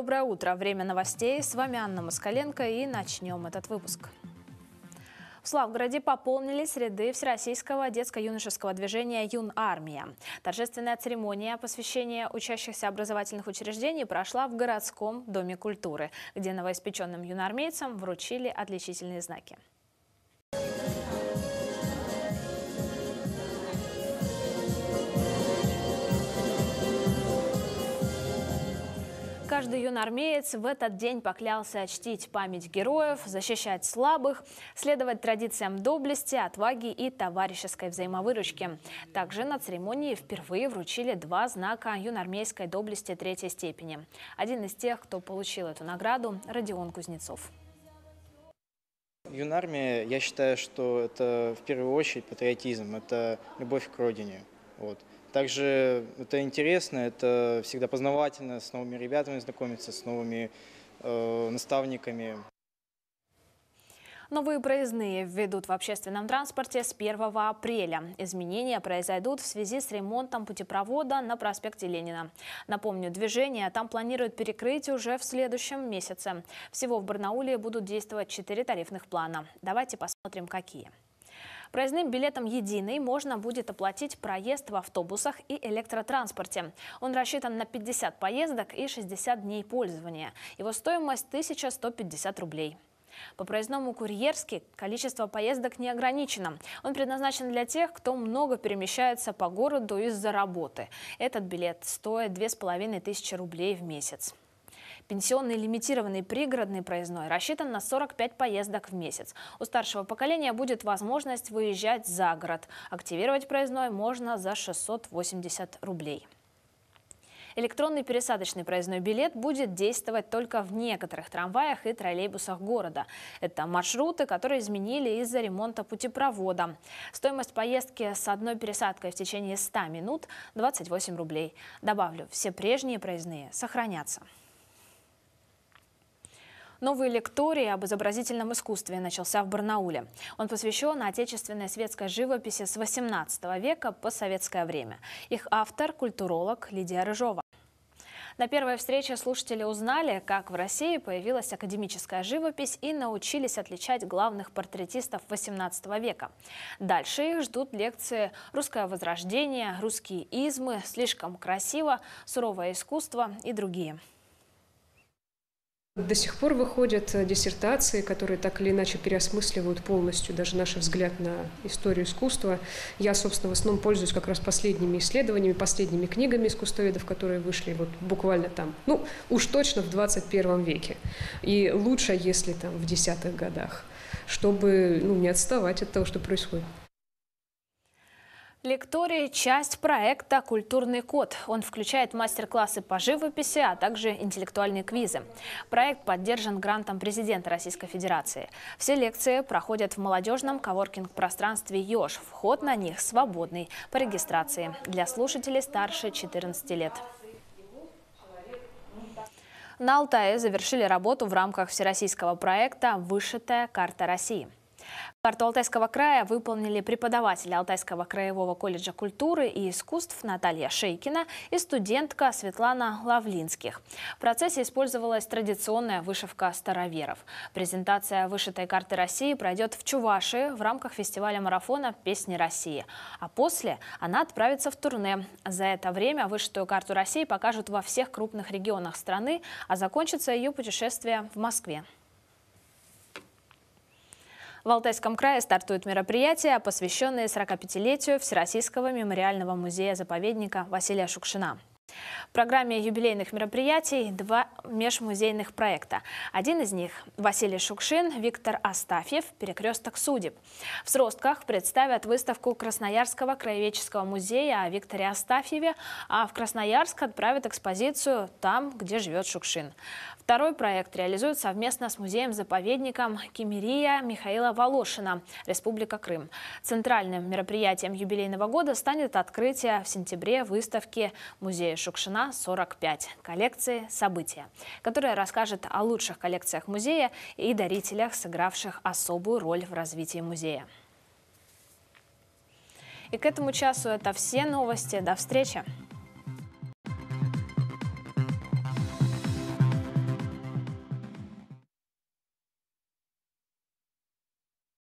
Доброе утро. Время новостей. С вами Анна Москаленко и начнем этот выпуск. В Славгороде пополнились ряды Всероссийского детско-юношеского движения «Юн-армия». Торжественная церемония посвящения учащихся образовательных учреждений прошла в городском Доме культуры, где новоиспеченным юнармейцам вручили отличительные знаки. каждый юнормеец в этот день поклялся чтить память героев, защищать слабых, следовать традициям доблести, отваги и товарищеской взаимовыручки. Также на церемонии впервые вручили два знака юнормейской доблести третьей степени. Один из тех, кто получил эту награду – Родион Кузнецов. Юнармия, я считаю, что это в первую очередь патриотизм, это любовь к родине. Вот. Также это интересно, это всегда познавательно, с новыми ребятами знакомиться, с новыми э, наставниками. Новые проездные введут в общественном транспорте с 1 апреля. Изменения произойдут в связи с ремонтом путепровода на проспекте Ленина. Напомню, движение там планируют перекрыть уже в следующем месяце. Всего в Барнауле будут действовать четыре тарифных плана. Давайте посмотрим, какие. Проездным билетом «Единый» можно будет оплатить проезд в автобусах и электротранспорте. Он рассчитан на 50 поездок и 60 дней пользования. Его стоимость 1150 рублей. По проездному курьерски количество поездок не ограничено. Он предназначен для тех, кто много перемещается по городу из-за работы. Этот билет стоит 2500 рублей в месяц. Пенсионный лимитированный пригородный проездной рассчитан на 45 поездок в месяц. У старшего поколения будет возможность выезжать за город. Активировать проездной можно за 680 рублей. Электронный пересадочный проездной билет будет действовать только в некоторых трамваях и троллейбусах города. Это маршруты, которые изменили из-за ремонта путепровода. Стоимость поездки с одной пересадкой в течение 100 минут – 28 рублей. Добавлю, все прежние проездные сохранятся. Новый лекторий об изобразительном искусстве начался в Барнауле. Он посвящен отечественной светской живописи с XVIII века по советское время. Их автор – культуролог Лидия Рыжова. На первой встрече слушатели узнали, как в России появилась академическая живопись и научились отличать главных портретистов XVIII века. Дальше их ждут лекции «Русское возрождение», «Русские измы», «Слишком красиво», «Суровое искусство» и другие. До сих пор выходят э, диссертации, которые так или иначе переосмысливают полностью даже наш взгляд на историю искусства. Я, собственно, в основном пользуюсь как раз последними исследованиями, последними книгами искусствоведов, которые вышли вот буквально там, ну, уж точно в 21 веке. И лучше, если там в десятых годах, чтобы ну, не отставать от того, что происходит. Лектория – часть проекта «Культурный код». Он включает мастер-классы по живописи, а также интеллектуальные квизы. Проект поддержан грантом президента Российской Федерации. Все лекции проходят в молодежном коворкинг-пространстве «Ёж». Вход на них свободный по регистрации для слушателей старше 14 лет. На Алтае завершили работу в рамках всероссийского проекта «Вышитая карта России». Карту Алтайского края выполнили преподаватель Алтайского краевого колледжа культуры и искусств Наталья Шейкина и студентка Светлана Лавлинских. В процессе использовалась традиционная вышивка староверов. Презентация вышитой карты России пройдет в Чувашии в рамках фестиваля марафона «Песни России». А после она отправится в турне. За это время вышитую карту России покажут во всех крупных регионах страны, а закончится ее путешествие в Москве. В Алтайском крае стартуют мероприятия, посвященные 45-летию Всероссийского мемориального музея-заповедника Василия Шукшина. В программе юбилейных мероприятий два межмузейных проекта. Один из них – Василий Шукшин, Виктор Астафьев «Перекресток судеб». В Сростках представят выставку Красноярского краеведческого музея о Викторе Астафьеве, а в Красноярск отправят экспозицию «Там, где живет Шукшин». Второй проект реализуют совместно с музеем-заповедником Кемерия Михаила Волошина «Республика Крым». Центральным мероприятием юбилейного года станет открытие в сентябре выставки музея Шукшин Шукшина 45 коллекции «События», которая расскажет о лучших коллекциях музея и дарителях, сыгравших особую роль в развитии музея. И к этому часу это все новости. До встречи!